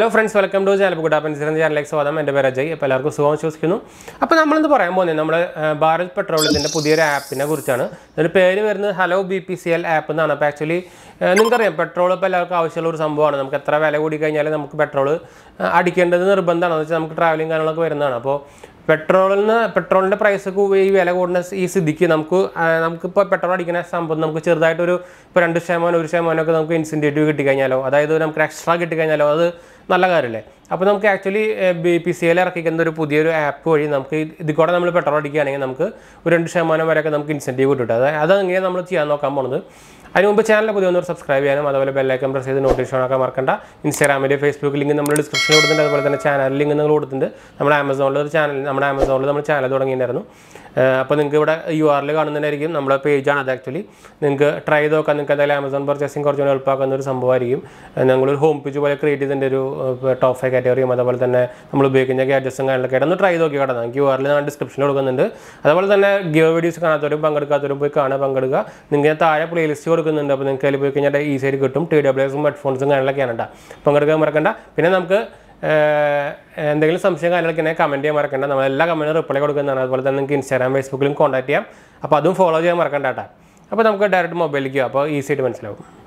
Hello friends welcome to channel good ആപ്പൻ സിറൻ ചാനലിലേക്ക് സ്വാഗതം എൻ്റെ പേര് അജയ് അപ്പോൾ എല്ലാവർക്കും സുഖം വിശ്വസിക്കുന്നു അപ്പോൾ നമ്മളിന്ന് പറയാൻ പോകുന്നത് നമ്മുടെ ഭാരത് പെട്രോളിയത്തിൻ്റെ പുതിയൊരു ആപ്പിനെ കുറിച്ചാണ് ഇതിൻ്റെ പേര് വരുന്നത് hello B P C L app എന്നാണ് അപ്പോൾ ആക്ച്വലി നിങ്ങൾക്കറിയാം പെട്രോൾ ഇപ്പോൾ എല്ലാവർക്കും ആവശ്യമുള്ള ഒരു സംഭവമാണ് നമുക്ക് എത്ര വില കൂടി കഴിഞ്ഞാലും നമുക്ക് പെട്രോൾ അടിക്കേണ്ടത് നിർബന്ധമാണ് എന്ന് വെച്ചാൽ നമുക്ക് ട്രാവലിംഗ് കാര്യങ്ങളൊക്കെ വരുന്നതാണ് അപ്പോൾ പെട്രോളിന് പെട്രോളിൻ്റെ പ്രൈസ് ഈ വില കൂടുന്ന ഈ സ്ഥിതിക്ക് നമുക്ക് നമുക്കിപ്പോൾ പെട്രോൾ അടിക്കുന്ന സംഭവം നമുക്ക് ചെറുതായിട്ടൊരു ഇപ്പോൾ രണ്ട് ശതമാനം ഒരു ശതമാനമൊക്കെ നമുക്ക് ഇൻസെൻറ്റീവ് കിട്ടിക്കഴിഞ്ഞാലോ അതായത് നമുക്ക് എക്സ്ട്രാ കിട്ടിക്കഴിഞ്ഞാലോ അത് നല്ല കാര്യമല്ലേ അപ്പോൾ നമുക്ക് actually B P C L ഇറക്കിക്കുന്ന ഒരു പുതിയൊരു ആപ്പ് വഴി നമുക്ക് ഇത് കൂടെ നമ്മൾ പെട്രോൾ അടിക്കുകയാണെങ്കിൽ നമുക്ക് ഒരു രണ്ട് ശതമാനം വരെയൊക്കെ നമുക്ക് ഇൻസെൻറ്റീവ് കിട്ടും അത് അതങ്ങനെ നമ്മൾ ചെയ്യാൻ നോക്കാൻ പോകുന്നത് അതിന് മുമ്പ് ചാനൽ പുതിയ ഒന്ന് സബ്സ്ക്രൈബ് ചെയ്യാനും അതുപോലെ ബെല്ലൈക്കൻ പ്രസ് ചെയ്ത് നോട്ടിഫിക്കേഷൻ ആക്കാൻ മറക്കണ്ട ഇൻസ്റ്റാഗ്രാമിൽ ഫേസ്ബുക്ക് ലിങ്ക് നമ്മൾ ഡിസ്ക്രിപ്ഷനിൽ കൊടുത്തിട്ടുണ്ട് അതുപോലെ തന്നെ ചാനൽ ലിങ്ക് നിങ്ങൾ കൊടുത്തിട്ടുണ്ട് നമ്മുടെ ആമസോണിൽ ഒരു ചാനൽ നമ്മുടെ ആമസോണിൽ നമ്മൾ ചാനൽ തുടങ്ങിയിട്ടുണ്ടായിരുന്നു അപ്പോൾ നിങ്ങൾക്ക് ഇവിടെ യു ആറിൽ കാണുന്നതായിരിക്കും നമ്മുടെ പേജാണ് അത് ആക്ച്വലി നിങ്ങൾക്ക് ട്രൈ ചെയ്ത് നിങ്ങൾക്ക് എന്തായാലും ആമസോൺ പർച്ചേസിങ് കുറച്ചുകൂടി എളുപ്പമാക്കുന്ന ഒരു സംഭവമായിരിക്കും ഞങ്ങളൊരു ഹോം പേജ് പോലെ ക്രിയേറ്റ് ചെയ്തതിൻ്റെ ഒരു ടോപ്പ് ഫൈവ് കാറ്റഗറിയും അതുപോലെ തന്നെ നമ്മൾ ഉപയോഗിക്കുന്ന ഗാഡ്ജറ്റ്സും കാര്യങ്ങളൊക്കെ ആയിട്ട് ഒന്ന് ട്രൈ നോക്കി കാണാം ക്യു വേറെ ഞാൻ ഡിസ്ക്രിപ്ഷനിൽ കൊടുക്കുന്നുണ്ട് അതുപോലെ തന്നെ ഗിയർ വീഡിയോസ് കാണാത്തവരും പങ്കെടുക്കാത്തവരും പോയി കാണാൻ പങ്കെടുക്കുക നിങ്ങൾക്ക് ഞാൻ താഴെ പ്ലേലിസ്റ്റ് കൊടുക്കുന്നുണ്ട് അപ്പോൾ നിങ്ങൾക്ക് അതിൽ പോയി കഴിഞ്ഞാൽ സൈഡ് കിട്ടും ടി ഡബ്ല്യു എസും ഹെഡ്ഫോൺസും കാര്യങ്ങളൊക്കെയാണ് കേട്ടോ പങ്കെടുക്കാൻ മറക്കണ്ട പിന്നെ നമുക്ക് എന്തെങ്കിലും സംശയം കാര്യങ്ങളൊക്കെ തന്നെ കമൻറ്റ് ചെയ്യാൻ മറക്കണ്ട നമ്മൾ എല്ലാ കമൻറ്റും റിപ്ലൈ കൊടുക്കുന്നതാണ് അതുപോലെ തന്നെ നിങ്ങൾക്ക് ഇൻസ്റ്റാഗ്രാം ഫേസ്ബുക്കിലും കോൺടാക്ട് ചെയ്യാം അപ്പോൾ അതും ഫോളോ ചെയ്യാൻ മറക്കണ്ട കേട്ടോ അപ്പോൾ നമുക്ക് ഡയറക്റ്റ് മൊബൈലിലേക്ക് അപ്പോൾ ഈസിയായിട്ട് മനസ്സിലാവും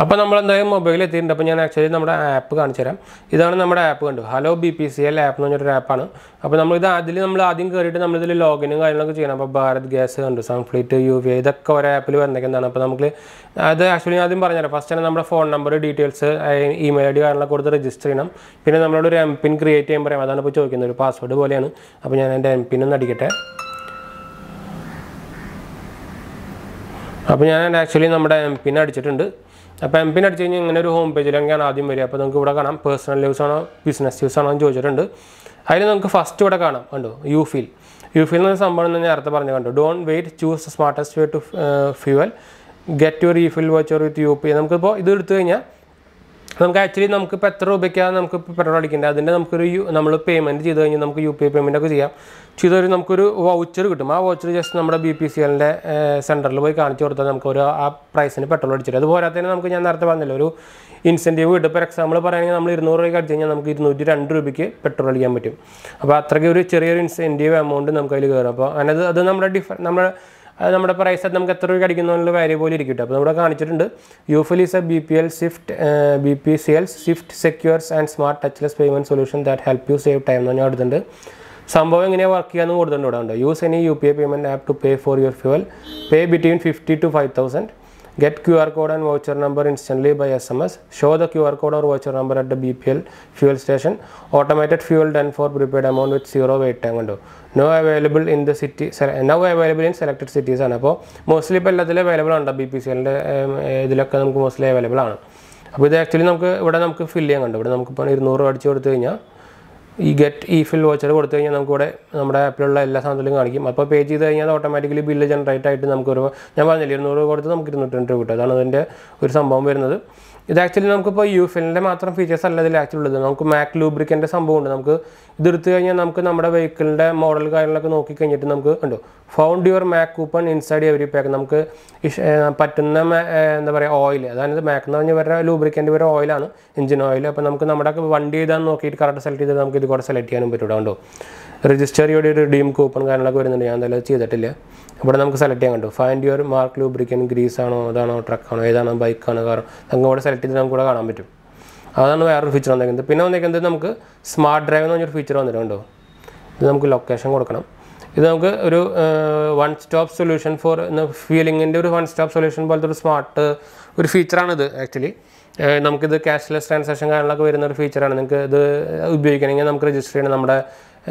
അപ്പോൾ നമ്മൾ എന്തായാലും മൊബൈലിൽ എത്തിയിട്ടുണ്ട് അപ്പോൾ ഞാൻ ആക്ച്വലി നമ്മുടെ ആപ്പ് കാണിച്ചു തരാം ഇതാണ് നമ്മുടെ ആപ്പ് കണ്ടു hello B P C L app എന്ന് പറഞ്ഞൊരു ആപ്പാണ് അപ്പോൾ നമ്മളിത് അതിൽ നമ്മൾ ആദ്യം കയറിയിട്ട് നമ്മളിതിൽ ലോഗിനും കാര്യങ്ങളൊക്കെ ചെയ്യണം അപ്പോൾ ഭാരത് ഗ്യാസ് കണ്ടു സൺഫ്ലീറ്റ് യു വി ഇതൊക്കെ ഒരു ആപ്പിൽ വന്നേക്കുന്നതാണ് അപ്പോൾ നമുക്ക് അത് ആക്ച്വലി ആദ്യം പറഞ്ഞുതരാം ഫസ്റ്റ് തന്നെ നമ്മുടെ phone number details email I D കാര്യങ്ങളൊക്കെ കൊടുത്ത് രജിസ്റ്റർ ചെയ്യണം പിന്നെ നമ്മളോട് ഒരു എം പിൻ ക്രിയേറ്റ് ചെയ്യാൻ പറയാം അതാണ് ഇപ്പോൾ ചോദിക്കുന്നത് ഒരു പാസ്വേഡ് പോലെയാണ് അപ്പോൾ ഞാൻ എൻ്റെ എം പിൻ ഒന്ന് അടിക്കട്ടെ അപ്പോൾ ഞാൻ ആക്ച്വലി നമ്മുടെ എം പിന്നെ അടിച്ചിട്ടുണ്ട് അപ്പോൾ എം പിൻ അടിച്ച് കഴിഞ്ഞാൽ ഇങ്ങനെ ഒരു ഹോം പേജിലാണ് ആദ്യം വരിക അപ്പോൾ നമുക്ക് ഇവിടെ കാണാം പേഴ്സണൽ യൂസ് ആണോ ബിസിനസ് യൂസ് ആണോ എന്ന് ചോദിച്ചിട്ടുണ്ട് അതിൽ നമുക്ക് ഫസ്റ്റ് ഇവിടെ കാണാം കണ്ടു യു ഫീൽ യു ഫീൽ എന്ന സംഭവം ഞാൻ നേരത്തെ പറഞ്ഞു കണ്ടു don't wait choose smartest way to fuel get your e fill your with U P നമുക്കിപ്പോൾ ഇത് എടുത്തു കഴിഞ്ഞാൽ നമുക്ക് ആക്ച്വലി ഇപ്പോൾ എത്ര രൂപയ്ക്കാണ് നമുക്ക് പെട്രോൾ അടിക്കേണ്ടത് അതിൻ്റെ നമുക്കൊരു നമ്മൾ പേയ്മെൻറ്റ് ചെയ്ത് കഴിഞ്ഞാൽ നമുക്ക് യു പി ഐ പേയ്മെൻ്റ് ഒക്കെ ചെയ്യാം ഒരു നമുക്കൊരു വൗച്ചർ കിട്ടും ആ വൗച്ചർ ജസ്റ്റ് നമ്മുടെ ബി പി സി എല്ലിൻ്റെ സെൻറ്ററിൽ പോയി കാണിച്ചു കൊടുത്താൽ നമുക്ക് ഒരു ആ പ്രൈസിന് പെട്രോൾ അടിച്ചിട്ട് അതുപോലെ തന്നെ നമുക്ക് ഞാൻ നേരത്തെ പറഞ്ഞില്ല ഒരു ഇൻസെൻറ്റീവ് കിട്ടും ഇപ്പോൾ എക്സാമ്പിൾ പറയുകയാണെങ്കിൽ നമ്മൾ ഇരുന്നൂറ് രൂപയ്ക്ക് അടിച്ചു കഴിഞ്ഞാൽ നമുക്ക് ഇരുന്നൂറ്റി രണ്ട് രൂപയ്ക്ക് പെട്രോൾ അടിക്കാൻ പറ്റും അപ്പോൾ അത്രയ്ക്ക് ഒരു ചെറിയൊരു ഇൻസെൻറ്റീവ് എമൗണ്ട് നമുക്ക് അതിൽ കയറും അപ്പോൾ അതിനത് അത് നമ്മുടെ ഡിഫ നമ്മുടെ അത് നമ്മുടെ പ്രൈസ് നമുക്ക് എത്ര രൂപ അടിക്കുന്നു എന്നുള്ള വാല്യൂ പോലും ഇരിക്കും അപ്പോൾ നമ്മുടെ കാണിച്ചിട്ടുണ്ട് UFill is a B P L swift B P C L swift secures and smart touchless payment solution that help you save time എന്ന് ഞാൻ എടുത്തിട്ടുണ്ട് സംഭവം എങ്ങനെയാണ് വർക്ക് ചെയ്യാമെന്ന് കൊടുത്തിട്ടുണ്ട് ഇവിടെ ഉണ്ട് use any U P I payment app to pay for your fuel pay between fifty to five thousand Get QR code and voucher number instantly by SMS. Show the QR code or voucher number at the BPL fuel station. Automated fuel done for prepaid amount with zero wait time ഉണ്ടോ no available in the city no available in selected cities ആണ് അപ്പോൾ mostly ഇപ്പോൾ എല്ലാത്തിലും available ഉണ്ട് B P C എല്ലിൻ്റെ ഇതിലൊക്കെ നമുക്ക് mostly available ആണ് അപ്പോൾ ഇത് ആക്ച്വലി നമുക്ക് ഇവിടെ നമുക്ക് ഫില്ല് ചെയ്യാൻ കണ്ടു ഇവിടെ നമുക്കിപ്പോൾ ഇരുന്നൂറ് അടിച്ച് കൊടുത്തു കഴിഞ്ഞാൽ ഈ ഗെറ്റ് ഈ ഫിൽ വോച്ചർ കൊടുത്തു കഴിഞ്ഞാൽ ഇവിടെ നമ്മുടെ ആപ്പിലുള്ള എല്ലാ സാധനത്തിലും കാണിക്കും അപ്പോൾ പേ ചെയ്ത് കഴിഞ്ഞാൽ ഓട്ടോമാറ്റിക്കലി ബില്ല് ജനറേറ്റ് ആയിട്ട് നമുക്ക് ഒരു ഞാൻ പറഞ്ഞില്ല ഇരുന്നൂറ് കൊടുത്ത് നമുക്ക് ഇരുന്നൂറ്റി രണ്ട് രൂപ കിട്ടും അതാണ് അതിൻ്റെ ഒരു സംഭവം വരുന്നത് ഇത് ആക്ച്വലി നമുക്കിപ്പോൾ യു ഫിലിൻ്റെ മാത്രം ഫീച്ചേഴ്സ് അല്ല ഇതിൽ ആക്ച്വലി ഉള്ളത് നമുക്ക് മാക് ലൂബ്രിക്കൻ്റെ സംഭവമുണ്ട് നമുക്ക് ഇത് ഇതെടുത്ത് കഴിഞ്ഞാൽ നമുക്ക് നമ്മുടെ വെഹിക്കിളിൻ്റെ മോഡൽ കാര്യങ്ങളൊക്കെ നോക്കി കഴിഞ്ഞിട്ട് നമുക്ക് ഉണ്ടോ found your MAK coupon inside every pack നമുക്ക് പറ്റുന്ന എന്താ പറയുക ഓയിൽ അതായത് മാക് എന്ന് പറഞ്ഞാൽ ഇവരുടെ ലൂബ്രിക്കൻ്റെ വരെ ഓയിലാണ് എഞ്ചിൻ ഓയിൽ അപ്പോൾ നമുക്ക് നമ്മുടെ വണ്ടി ചെയ്താൽ നോക്കിയിട്ട് കറക്റ്റ് സെലക്ട് ചെയ്ത് നമുക്ക് ഇത് കൂടെ സെലക്ട് ചെയ്യാനും പറ്റും കേട്ടോ രജിസ്റ്റർ ചെയ്യുടെ ഒരു ഡീം കൂപ്പൺ കാര്യങ്ങളൊക്കെ വരുന്നുണ്ട് ഞാൻ എന്തായാലും ചെയ്തിട്ടില്ല ഇവിടെ നമുക്ക് സെലക്ട് ചെയ്യാൻ കണ്ടു find your MAK lubricant grease ആണോ അതാണോ ട്രക്കാണോ ഏതാണോ ബൈക്കാണോ കാറോ നമുക്ക് ഇവിടെ സെലക്ട് ചെയ്ത് നമുക്ക് ഇവിടെ കാണാൻ പറ്റും അതാണ് വേറൊരു ഫീച്ചർ വന്നിരിക്കുന്നത് പിന്നെ വന്നിരിക്കുന്നത് നമുക്ക് സ്മാർട്ട് ഡ്രൈവ് എന്ന് പറഞ്ഞൊരു ഫീച്ചർ വന്നിട്ടുണ്ട് ഇത് നമുക്ക് ലൊക്കേഷൻ കൊടുക്കണം ഇത് നമുക്ക് ഒരു വൺ സ്റ്റോപ്പ് സൊല്യൂഷൻ ഫോർ ഫീലിങ്ങിൻ്റെ ഒരു വൺ സ്റ്റോപ്പ് സൊല്യൂഷൻ പോലത്തെ ഒരു സ്മാർട്ട് ഒരു ഫീച്ചറാണിത് ആക്ച്വലി നമുക്കിത് ക്യാഷ്ലെസ് ട്രാൻസാക്ഷൻ കാര്യങ്ങളൊക്കെ വരുന്ന ഒരു ഫീച്ചറാണ് നിങ്ങൾക്ക് ഇത് ഉപയോഗിക്കണമെങ്കിൽ നമുക്ക് രജിസ്റ്റർ ചെയ്യണം നമ്മുടെ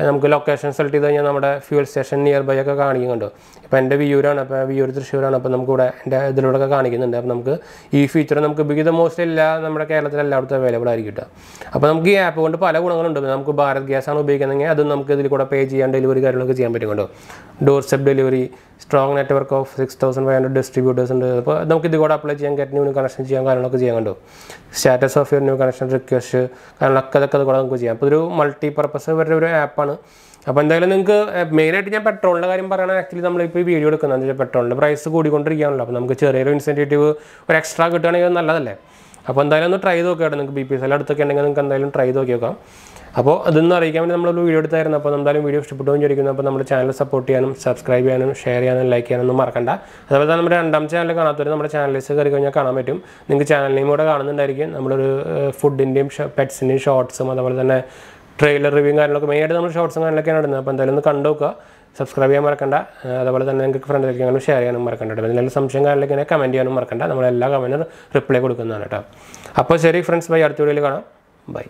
നമുക്ക് ലൊക്കേഷൻ സെലക്ട് ചെയ്ത് കഴിഞ്ഞാൽ നമ്മുടെ ഫ്യൂൽ സ്റ്റേഷൻ നിയർ ബൈ ഒക്കെ കാണിക്കുന്നുണ്ട് ഇപ്പോൾ എൻ്റെ വ്യൂരാണ് അപ്പോൾ വ്യൂർ തൃശ്ശൂരാണ് അപ്പോൾ നമുക്കിവിടെ എൻ്റെ ഇതിലൂടെയൊക്കെ കാണിക്കുന്നുണ്ട് അപ്പോൾ നമുക്ക് ഈ ഫീച്ചർ നമുക്ക് വിവിധ മോസ്റ്റ് എല്ലാ നമ്മുടെ കേരളത്തിൽ എല്ലായിടത്തും അവൈലബിൾ ആയിരിക്കും അപ്പോൾ നമുക്ക് ഈ ആപ്പ് കൊണ്ട് പല ഗുണങ്ങളുണ്ട് നമുക്ക് ഭാരത് ഗ്യാസ് ആണ് ഉപയോഗിക്കുന്നതെങ്കിൽ അത് നമുക്ക് ഇതിൽ കൂടെ പേ ചെയ്യാൻ ഡെലിവറി കാര്യങ്ങളൊക്കെ ചെയ്യാൻ പറ്റുന്നുണ്ട് door step delivery strong network of six thousand five hundred distributors ഉണ്ട് അപ്പോൾ നമുക്ക് ഇത് കൂടെ അപ്ലൈ ചെയ്യാൻ ഗെറ്റ് ന്യൂ കണക്ഷൻ ചെയ്യാൻ കാര്യങ്ങളൊക്കെ ചെയ്യാനുണ്ട് status of your new connection request കാര്യങ്ങളൊക്കെ അതൊക്കെ കൂടെ നമുക്ക് ചെയ്യാം അപ്പോൾ ഒരു മൾട്ടി പർപ്പസ് വരുന്ന ഒരു ആപ്പാണ് കുറവാണ് അപ്പോൾ എന്തായാലും നിങ്ങൾക്ക് മെയിനായിട്ട് ഞാൻ പെട്രോളിൻ്റെ കാര്യം പറയണ ആക്ച്വലി നമ്മളിപ്പോൾ ഈ വീഡിയോ എടുക്കുന്നത് വെച്ചാൽ പെട്രോളിൻ്റെ പ്രൈസ് കൂടിക്കൊണ്ടിരിക്കുകയാണല്ലോ അപ്പോൾ നമുക്ക് ചെറിയൊരു ഇൻസെൻറ്റീവ് ഒരു എക്സ്ട്രാ കിട്ടുകയാണെങ്കിൽ നല്ലതല്ലേ അപ്പോൾ എന്തായാലും ഒന്ന് ട്രൈ ചെയ്ത് നിങ്ങൾക്ക് ബി പി എസ് എൽ അടുത്തൊക്കെ ഉണ്ടെങ്കിൽ നിങ്ങൾക്ക് എന്തായാലും ട്രൈ നോക്കി നോക്കാം അപ്പോൾ അതൊന്നും അറിയിക്കാൻ വേണ്ടി നമ്മളൊരു വീഡിയോ എടുത്തായിരുന്നു അപ്പോൾ എന്തായാലും വീഡിയോ ഇഷ്ടപ്പെട്ടു ചോദിക്കുന്നു അപ്പോൾ നമ്മുടെ ചാനൽ സപ്പോർട്ട് ചെയ്യാനും സബ്സ്ക്രൈബ് ചെയ്യാനും ഷെയർ ചെയ്യാനും ലൈക്ക് ചെയ്യാനൊന്നും മറക്കണ്ട അതുപോലെ തന്നെ നമ്മുടെ രണ്ടാം ചാനൽ കാണാത്തവരും നമ്മുടെ ചാനലിലേക്ക് കയറി കഴിഞ്ഞാൽ കാണാൻ പറ്റും നിങ്ങൾക്ക് ചാനലിനെയും കൂടെ കാണുന്നുണ്ടായിരിക്കും നമ്മളൊരു ഫുഡിൻ്റെയും പെറ്റ്സിൻ്റെയും ഷോർട്സും അതുപോലെ തന്നെ ട്രെയിലർ റിവ്യൂ കാര്യങ്ങളൊക്കെ മെയിനായിട്ട് നമ്മൾ ഷോർട്സും കാര്യങ്ങളൊക്കെയാണ് ഇടുന്നത് അപ്പോൾ എന്തായാലും ഒന്ന് നോക്കുക സബ്സ്ക്രൈബ് ചെയ്യാൻ മറക്കണ്ട അതുപോലെ തന്നെ നിങ്ങൾക്ക് ഫ്രണ്ടിലേക്കാണ് ഷെയർ ചെയ്യാനും മറക്കണ്ട കേട്ടോ എന്തെങ്കിലും സംശയം കാര്യങ്ങളൊക്കെ കമൻറ്റ് ചെയ്യാനും മറക്കണ്ട നമ്മളെല്ലാ കമൻറ്റും റിപ്ലൈ കൊടുക്കുന്നതാണ് കേട്ടോ അപ്പോൾ ശരി ഫ്രണ്ട്സ് ബൈ അടുത്ത വീഡിയോയിൽ കാണാം ബൈ